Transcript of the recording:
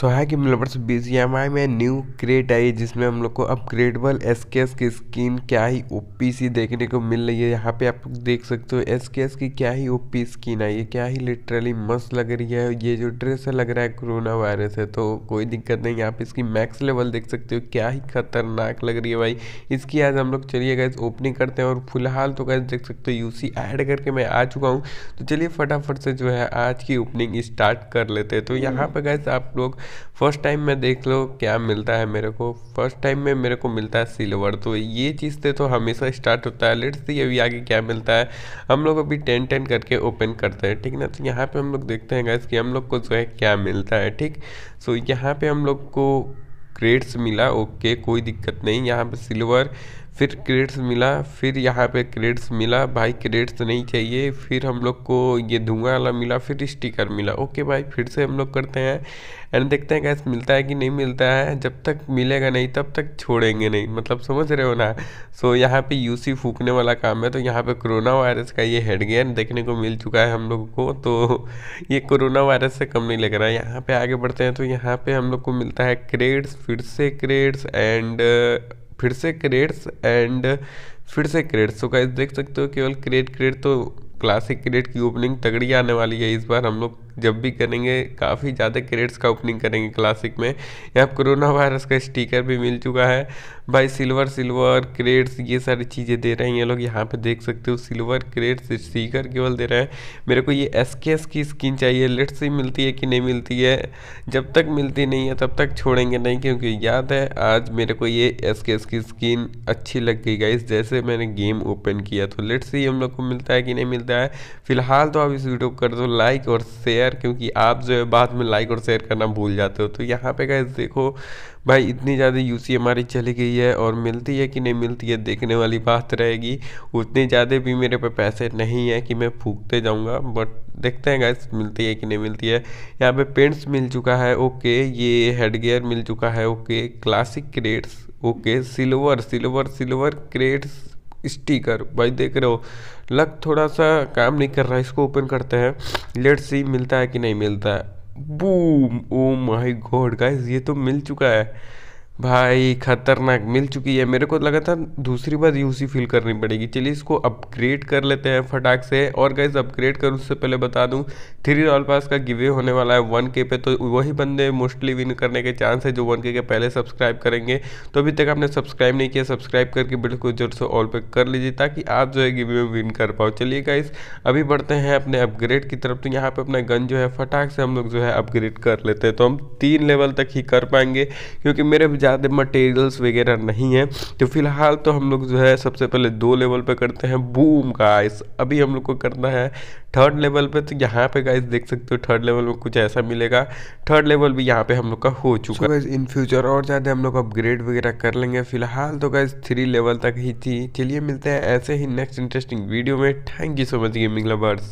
सो है कि मतलब बी सी एम आई में न्यू क्रेट आई जिसमें हम लोग को अपग्रेडेबल एस के एस की स्किन क्या ही ओ पी सी देखने को मिल रही है यहाँ पे आप देख सकते हो एस के एस की क्या ही ओ पी स्किन आई है क्या ही लिटरली मस्त लग रही है ये जो ड्रेस है लग रहा है कोरोना वायरस है तो कोई दिक्कत नहीं आप इसकी मैक्स लेवल देख सकते हो क्या ही खतरनाक लग रही है भाई इसकी आज हम लोग चलिए गैस ओपनिंग करते हैं और फिलहाल तो गैस देख सकते हो यू सी एड करके मैं आ चुका हूँ तो चलिए फटाफट से जो है आज की ओपनिंग स्टार्ट कर लेते हैं तो यहाँ हम्म। पर गैस आप लोग फर्स्ट टाइम में देख लो क्या मिलता है मेरे को फर्स्ट टाइम में मेरे को मिलता है सिल्वर तो ये चीज़ से तो हमेशा स्टार्ट होता है लेट्स सी अभी आगे क्या मिलता है हम लोग अभी टेन टेन करके ओपन करते हैं ठीक ना तो यहाँ पर हम लोग देखते हैं गैस कि हम लोग को जो है क्या मिलता है ठीक सो यहाँ पर हम लोग को ग्रेड्स मिला ओके कोई दिक्कत नहीं यहाँ पर सिल्वर फिर क्रेड्स मिला फिर यहाँ पे क्रेड्स मिला भाई क्रेड्स तो नहीं चाहिए फिर हम लोग को ये धुआं वाला मिला फिर स्टिकर मिला ओके भाई फिर से हम लोग करते हैं एंड देखते हैं कैसे मिलता है कि नहीं मिलता है जब तक मिलेगा नहीं तब तक छोड़ेंगे नहीं मतलब समझ रहे हो ना सो so, यहाँ पे यूसी फूकने वाला काम है तो यहाँ पे कोरोना वायरस का ये हेडगेयर देखने को मिल चुका है हम लोगों को तो ये कोरोना वायरस से कम नहीं लग रहा है यहाँ पे आगे बढ़ते हैं तो यहाँ पे हम लोग को मिलता है क्रेड्स फिर से क्रेड्स एंड फिर से क्रेड्स एंड फिर से क्रेड्स तो गाइज देख सकते हो केवल क्रेड क्रेड तो क्लासिक क्रेट की ओपनिंग तगड़ी आने वाली है इस बार हम लोग जब भी करेंगे काफ़ी ज़्यादा क्रेट्स का ओपनिंग करेंगे क्लासिक में यहाँ कोरोना वायरस का स्टिकर भी मिल चुका है भाई सिल्वर सिल्वर क्रेट्स ये सारी चीज़ें दे रहे हैं ये लोग यहाँ पे देख सकते हो सिल्वर क्रेट्स स्टिकर केवल दे रहे हैं मेरे को ये एस के एस की स्किन चाहिए लेट से मिलती है कि नहीं मिलती है जब तक मिलती नहीं है तब तक छोड़ेंगे नहीं क्योंकि याद है आज मेरे को ये एस के एस की स्किन अच्छी लग गई गाइस जैसे मैंने गेम ओपन किया तो लेट्स ही हम लोग को मिलता है कि नहीं मिलता सकता है फिलहाल तो आप इस वीडियो को कर दो लाइक और शेयर क्योंकि आप जो है बाद में लाइक और शेयर करना भूल जाते हो तो यहाँ पे गए देखो भाई इतनी ज़्यादा यू सी हमारी चली गई है और मिलती है कि नहीं मिलती है देखने वाली बात रहेगी उतने ज़्यादा भी मेरे पे पैसे नहीं है कि मैं फूकते जाऊँगा बट देखते हैं गाइस मिलती है कि नहीं मिलती है यहाँ पे पेंट्स मिल चुका है ओके ये हेडगेयर मिल चुका है okay classic crates okay silver silver silver crates sticker भाई देख रहे हो लक थोड़ा सा काम नहीं कर रहा है इसको ओपन करते हैं लेट सी मिलता है कि नहीं मिलता है boom oh my god guys ये तो मिल चुका है भाई ख़तरनाक मिल चुकी है मेरे को लगा था दूसरी बार यूसी फिल करनी पड़ेगी चलिए इसको अपग्रेड कर लेते हैं फटाक से और गैस अपग्रेड कर उससे पहले बता दूं थ्री रॉल पास का गिवे होने वाला है वन के पे तो वही बंदे मोस्टली विन करने के चांस है जो वन के, के पहले सब्सक्राइब करेंगे तो अभी तक आपने सब्सक्राइब नहीं किया सब्सक्राइब करके बिल्कुल जोर से ऑल पे कर लीजिए ताकि आप जो है गिवे में विन कर पाओ चलिए गाइस अभी बढ़ते हैं अपने अपग्रेड की तरफ तो यहाँ पर अपना गन जो है फटाक से हम लोग जो है अपग्रेड कर लेते हैं तो हम तीन लेवल तक ही कर पाएंगे क्योंकि मेरे ज़्यादा मटेरियल्स वगैरह नहीं है तो फिलहाल तो हम लोग जो है सबसे पहले दो लेवल पे करते हैं बूम गाइस अभी हम लोग को करना है थर्ड लेवल पे तो यहाँ पे गाइस देख सकते हो थर्ड लेवल में कुछ ऐसा मिलेगा थर्ड लेवल भी यहाँ पे हम लोग का हो चुका है so इन फ्यूचर और ज़्यादा हम लोग अपग्रेड वगैरह कर लेंगे फिलहाल तो गाइस थ्री लेवल तक ही थी चलिए मिलते हैं ऐसे ही नेक्स्ट इंटरेस्टिंग वीडियो में thank you so much gaming lovers